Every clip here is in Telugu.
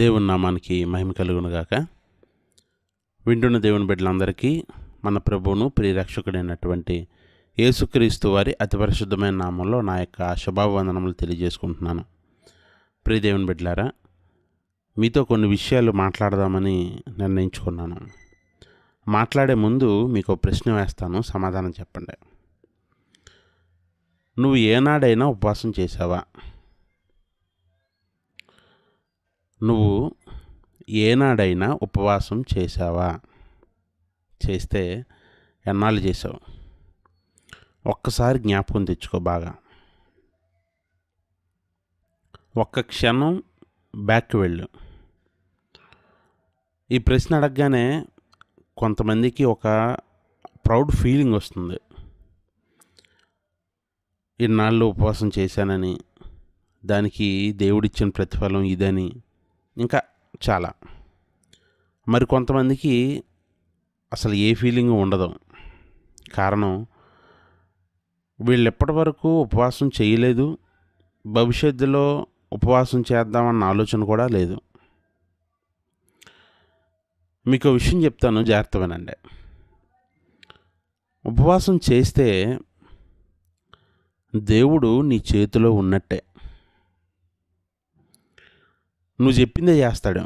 దేవుని నామానికి మహిమ కలుగునుగాక వింటున్న దేవుని బిడ్డలందరికీ మన ప్రభువును ప్రియరక్షకుడైనటువంటి యేసుక్రీస్తు వారి అతి పరిశుద్ధమైన నామంలో నా యొక్క శుభావందనములు తెలియజేసుకుంటున్నాను ప్రియ దేవుని బిడ్డలారా మీతో కొన్ని విషయాలు మాట్లాడదామని నిర్ణయించుకున్నాను మాట్లాడే ముందు మీకు ప్రశ్న వేస్తాను సమాధానం చెప్పండి నువ్వు ఏనాడైనా ఉపవాసం చేసావా నువ్వు ఏనాడైనా ఉపవాసం చేశావా చేస్తే ఎన్నాళ్ళు చేసావు ఒక్కసారి జ్ఞాపకం తెచ్చుకో బాగా ఒక్క క్షణం బ్యాక్ వెళ్ళు ఈ ప్రశ్న అడగగానే కొంతమందికి ఒక ప్రౌడ్ ఫీలింగ్ వస్తుంది ఇన్నాళ్ళు ఉపవాసం చేశానని దానికి దేవుడిచ్చిన ప్రతిఫలం ఇదని ఇంకా చాలా మరి కొంతమందికి అసలు ఏ ఫీలింగ్ ఉండదు కారణం వీళ్ళు ఎప్పటి వరకు ఉపవాసం చేయలేదు భవిష్యత్తులో ఉపవాసం చేద్దామన్న ఆలోచన కూడా లేదు మీకు విషయం చెప్తాను జాగ్రత్త వినండి ఉపవాసం చేస్తే దేవుడు నీ చేతిలో ఉన్నట్టే నువ్వు చెప్పిందే చేస్తాడు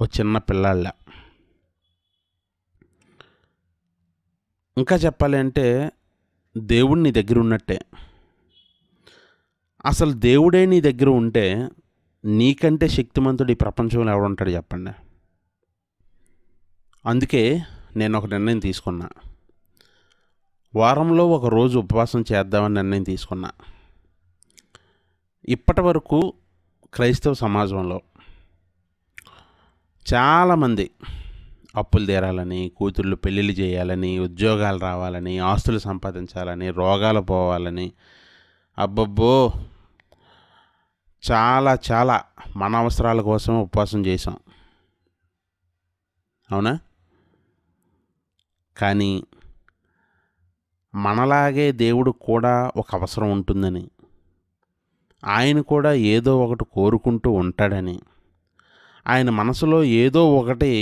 ఓ చిన్న పిల్లాళ్ళ ఇంకా చెప్పాలి అంటే దేవుడు నీ దగ్గర ఉన్నట్టే అసలు దేవుడే నీ దగ్గర ఉంటే నీకంటే శక్తిమంతుడు ఈ ప్రపంచంలో ఎవడుంటాడు చెప్పండి అందుకే నేను ఒక నిర్ణయం తీసుకున్నా వారంలో ఒక రోజు ఉపవాసం చేద్దామని నిర్ణయం తీసుకున్నా ఇప్పటి వరకు క్రైస్తవ సమాజంలో చాలామంది అప్పులు తీరాలని కూతుళ్ళు పెళ్ళిళ్ళు చేయాలని ఉద్యోగాలు రావాలని ఆస్తులు సంపాదించాలని రోగాలు పోవాలని అబ్బబ్బో చాలా చాలా మన అవసరాల కోసం ఉపవాసం చేసాం అవునా కానీ మనలాగే దేవుడు కూడా ఒక అవసరం ఉంటుందని ఆయన కూడా ఏదో ఒకటి కోరుకుంటూ ఉంటాడని ఆయన మనసులో ఏదో ఒకటి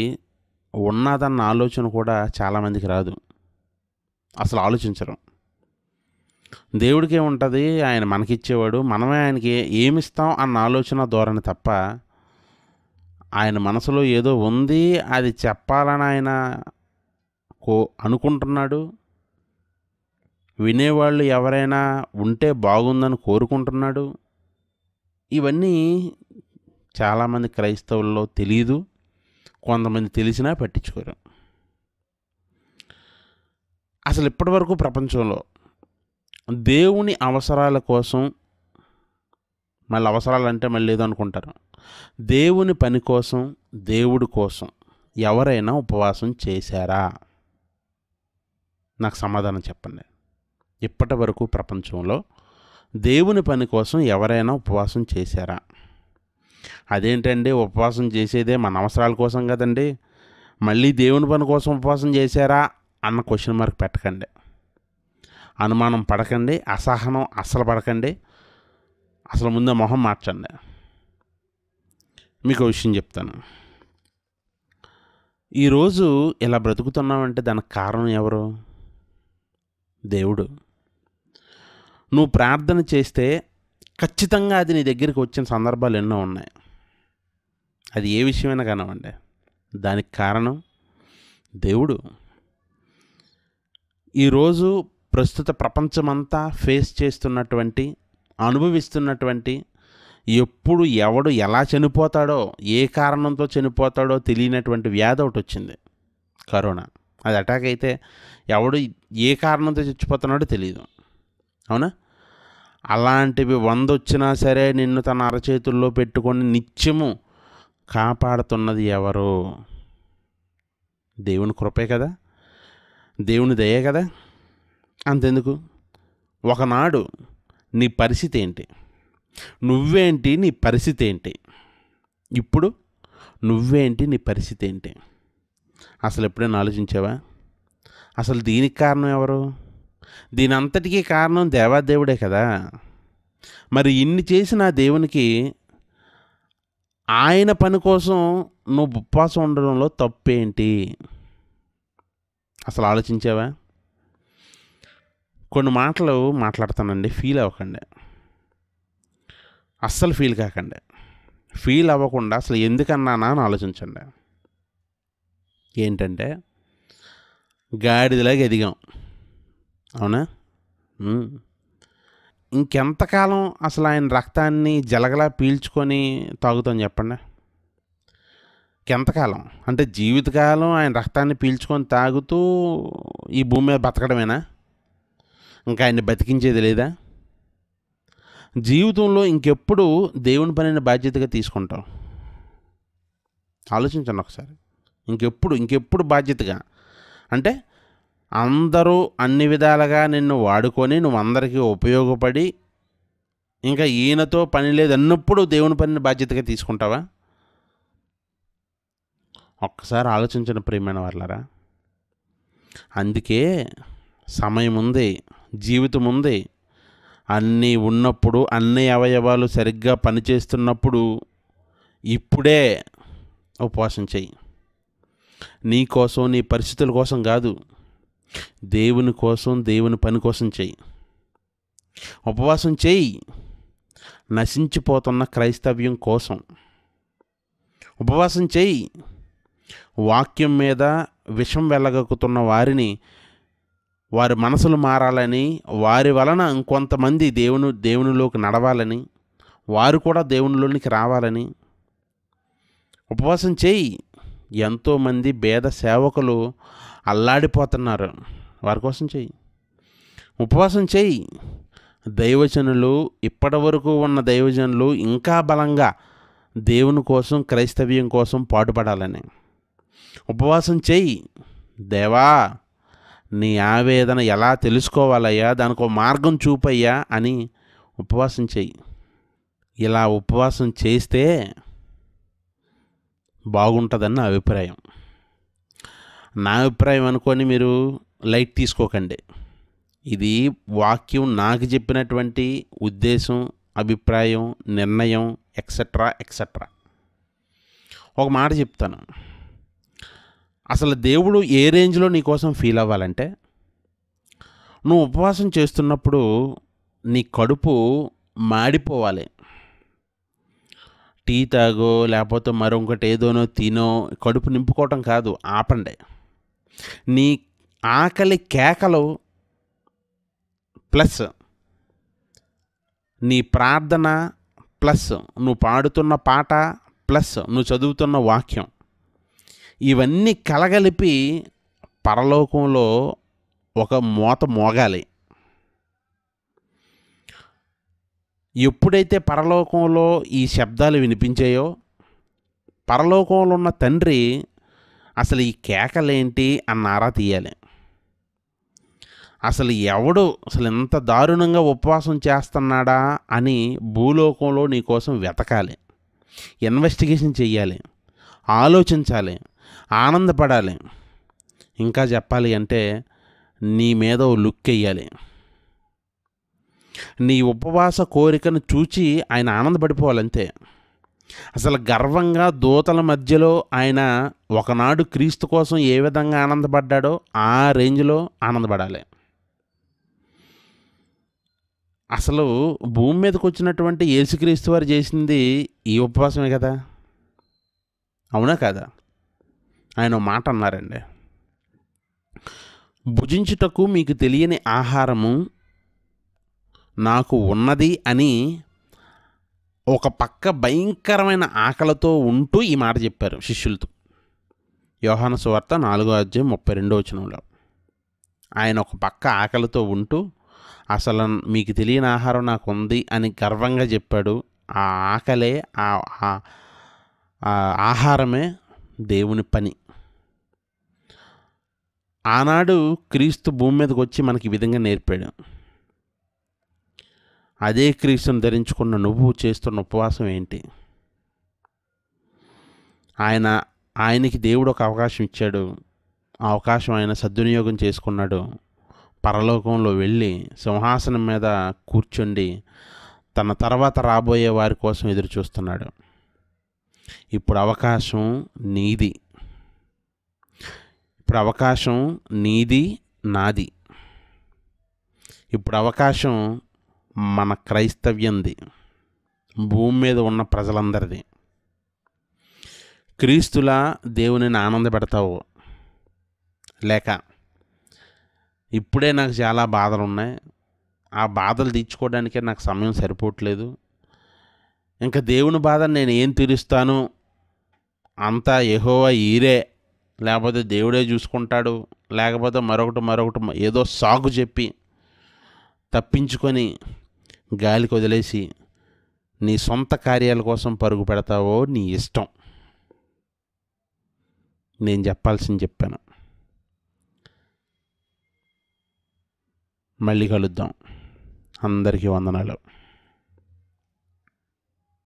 ఉన్నదన్న ఆలోచన కూడా చాలామందికి రాదు అసలు ఆలోచించరు దేవుడికే ఉంటుంది ఆయన మనకిచ్చేవాడు మనమే ఆయనకి ఏమిస్తాం అన్న ఆలోచన ధోరణి తప్ప ఆయన మనసులో ఏదో ఉంది అది చెప్పాలని ఆయన కో అనుకుంటున్నాడు వినేవాళ్ళు ఎవరైనా ఉంటే బాగుందని కోరుకుంటున్నాడు ఇవన్నీ చాలామంది క్రైస్తవుల్లో తెలియదు కొంతమంది తెలిసినా పట్టించుకోరు అసలు ఇప్పటివరకు ప్రపంచంలో దేవుని అవసరాల కోసం మళ్ళీ అవసరాలు అంటే మళ్ళీ ఏదో అనుకుంటారు దేవుని పని కోసం దేవుడి కోసం ఎవరైనా ఉపవాసం చేశారా నాకు సమాధానం చెప్పండి ఇప్పటి వరకు ప్రపంచంలో దేవుని పని కోసం ఎవరైనా ఉపవాసం చేశారా అదేంటండి ఉపవాసం చేసేదే మన అవసరాల కోసం కదండి మళ్ళీ దేవుని పని కోసం ఉపవాసం చేశారా అన్న క్వశ్చన్ మార్క్ పెట్టకండి అనుమానం పడకండి అసహనం అస్సలు పడకండి అసలు ముందే మొహం మార్చండి మీకు విషయం చెప్తాను ఈరోజు ఇలా బ్రతుకుతున్నామంటే దానికి కారణం ఎవరు దేవుడు నువ్వు ప్రార్థన చేస్తే ఖచ్చితంగా అది నీ దగ్గరికి వచ్చిన సందర్భాలు ఎన్నో ఉన్నాయి అది ఏ విషయమైనా కానివ్వండి దానికి కారణం దేవుడు ఈరోజు ప్రస్తుత ప్రపంచమంతా ఫేస్ చేస్తున్నటువంటి అనుభవిస్తున్నటువంటి ఎప్పుడు ఎవడు ఎలా చనిపోతాడో ఏ కారణంతో చనిపోతాడో తెలియనటువంటి వ్యాధి ఒకటి వచ్చింది కరోనా అది అటాక్ అయితే ఎవడు ఏ కారణంతో చచ్చిపోతున్నాడో తెలియదు అవునా అలాంటివి వందొచ్చినా సరే నిన్ను తన అరచేతుల్లో పెట్టుకొని నిత్యము కాపాడుతున్నది ఎవరు దేవుని కృపే కదా దేవుని దయే కదా అంతెందుకు ఒకనాడు నీ పరిస్థితి ఏంటి నువ్వేంటి నీ పరిస్థితి ఏంటి ఇప్పుడు నువ్వేంటి నీ పరిస్థితి ఏంటి అసలు ఎప్పుడైనా ఆలోచించావా అసలు దీనికి కారణం ఎవరు దీనంతటికీ కారణం దేవాదేవుడే కదా మరి ఇన్ని చేసిన దేవునికి ఆయన పని కోసం నువ్వు ఉపవాసం ఉండడంలో తప్పేంటి అసలు ఆలోచించావా కొన్ని మాటలు మాట్లాడతానండి ఫీల్ అవ్వకండి అస్సలు ఫీల్ కాకండి ఫీల్ అవ్వకుండా అసలు ఎందుకన్నానా అని ఆలోచించండి ఏంటంటే గాడిదలాగా ఎదిగాం అవునా ఇంకెంతకాలం అసలు ఆయన రక్తాన్ని జలగలా పీల్చుకొని తాగుతాం చెప్పండి ఎంతకాలం అంటే జీవితకాలం ఆయన రక్తాన్ని పీల్చుకొని తాగుతూ ఈ భూమి మీద బతకడమేనా ఇంకా ఆయన బతికించేది లేదా జీవితంలో ఇంకెప్పుడు దేవుని పనిని బాధ్యతగా తీసుకుంటాం ఆలోచించండి ఒకసారి ఇంకెప్పుడు ఇంకెప్పుడు బాధ్యతగా అంటే అందరూ అన్ని విధాలుగా నిన్ను వాడుకొని నువ్వు అందరికీ ఉపయోగపడి ఇంకా ఈయనతో పని లేదన్నప్పుడు దేవుని పనిని బాధ్యతగా తీసుకుంటావా ఒక్కసారి ఆలోచించిన ప్రియమైన వాళ్ళరా అందుకే సమయం ఉంది జీవితం ఉంది అన్నీ ఉన్నప్పుడు అన్ని అవయవాలు సరిగ్గా పనిచేస్తున్నప్పుడు ఇప్పుడే ఉపవాసం చేయి నీ కోసం నీ పరిస్థితుల కోసం కాదు దేవుని కోసం దేవుని పని కోసం చేయి ఉపవాసం చేయి నశించిపోతున్న క్రైస్తవ్యం కోసం ఉపవాసం చేయి వాక్యం మీద విషం వెళ్ళగక్కుతున్న వారిని వారి మనసులు మారాలని వారి వలన ఇంకొంతమంది దేవుని దేవునిలోకి నడవాలని వారు కూడా దేవునిలోనికి రావాలని ఉపవాసం చేయి ఎంతోమంది బేద సేవకులు అల్లాడిపోతున్నారు వారి కోసం చెయ్యి ఉపవాసం చేయి దైవజనులు ఇప్పటి వరకు ఉన్న దైవజనులు ఇంకా బలంగా దేవుని కోసం క్రైస్తవ్యం కోసం పాటుపడాలని ఉపవాసం చేయి దేవా నీ ఆవేదన ఎలా తెలుసుకోవాలయ్యా దానికి ఒక మార్గం చూపయ్యా అని ఉపవాసం చేయి ఇలా ఉపవాసం చేస్తే బాగుంటుందని నా అభిప్రాయం నా అభిప్రాయం అనుకొని మీరు లైట్ తీసుకోకండి ఇది వాక్యం నాకు చెప్పినటువంటి ఉద్దేశం అభిప్రాయం నిర్ణయం ఎక్సెట్రా ఎక్సెట్రా ఒక మాట చెప్తాను అసలు దేవుడు ఏ రేంజ్లో నీకోసం ఫీల్ అవ్వాలంటే నువ్వు ఉపవాసం చేస్తున్నప్పుడు నీ కడుపు మాడిపోవాలి టీ తాగో లేకపోతే మరొకటి ఏదోనో తినో కడుపు నింపుకోవటం కాదు ఆపండి నీ ఆకలి కేకలు ప్లస్ నీ ప్రార్థన ప్లస్ నువ్వు పాడుతున్న పాట ప్లస్ నువ్వు చదువుతున్న వాక్యం ఇవన్నీ కలగలిపి పరలోకంలో ఒక మోత మోగాలి ఎప్పుడైతే పరలోకంలో ఈ శబ్దాలు వినిపించాయో పరలోకంలో ఉన్న తండ్రి అసలు ఈ కేకలేంటి అన్నారా తీయాలి అసలు ఎవడు అసలు ఇంత దారుణంగా ఉపవాసం చేస్తున్నాడా అని భూలోకంలో నీకోసం వెతకాలి ఇన్వెస్టిగేషన్ చేయాలి ఆలోచించాలి ఆనందపడాలి ఇంకా చెప్పాలి అంటే నీ మీద లుక్ వేయాలి నీ ఉపవాస కోరికను చూచి ఆయన ఆనందపడిపోవాలంతే అసలు గర్వంగా దూతల మధ్యలో ఆయన ఒకనాడు క్రీస్తు కోసం ఏ విధంగా ఆనందపడ్డాడో ఆ రేంజ్లో ఆనందపడాలి అసలు భూమి మీదకి వచ్చినటువంటి యేసుక్రీస్తు వారు చేసింది ఈ ఉపవాసమే కదా అవునా కదా ఆయన మాట అన్నారండి భుజించుటకు మీకు తెలియని ఆహారము నాకు ఉన్నది అని ఒక పక్క భయంకరమైన ఆకలితో ఉంటూ ఈ మాట చెప్పారు శిష్యులతో యోహాన సువార్త నాలుగో అధ్యాయం ముప్పై రెండో వచనంలో ఆయన ఒక పక్క ఆకలితో ఉంటూ అసలు మీకు తెలియని ఆహారం నాకు ఉంది అని గర్వంగా చెప్పాడు ఆ ఆకలే ఆ ఆహారమే దేవుని పని ఆనాడు క్రీస్తు భూమి మీదకి వచ్చి మనకి ఈ విధంగా నేర్పాడు అదే క్రీస్తును ధరించుకున్న నువ్వు చేస్తున్న ఉపవాసం ఏంటి ఆయన ఆయనకి దేవుడు ఒక అవకాశం ఇచ్చాడు ఆ అవకాశం ఆయన సద్వినియోగం చేసుకున్నాడు పరలోకంలో వెళ్ళి సింహాసనం మీద కూర్చుండి తన తర్వాత రాబోయే వారి కోసం ఎదురు చూస్తున్నాడు ఇప్పుడు అవకాశం నీది ఇప్పుడు అవకాశం నీది నాది ఇప్పుడు అవకాశం మన క్రైస్తవ్యంది భూమి మీద ఉన్న ప్రజలందరిది క్రీస్తులా దేవునిని ఆనందపెడతావు లేక ఇప్పుడే నాకు చాలా బాధలు ఉన్నాయి ఆ బాధలు తీర్చుకోవడానికే నాకు సమయం సరిపోవట్లేదు ఇంకా దేవుని బాధ నేను ఏం తీరుస్తాను అంతా ఎహోవా ఈరే లేకపోతే దేవుడే చూసుకుంటాడు లేకపోతే మరొకటి మరొకటి ఏదో సాగు చెప్పి తప్పించుకొని గాలికి వదిలేసి నీ సొంత కార్యాల కోసం పరుగు పెడతావో నీ ఇష్టం నేను చెప్పాల్సింది చెప్పాను మళ్ళీ కలుద్దాం అందరికీ వందనాలు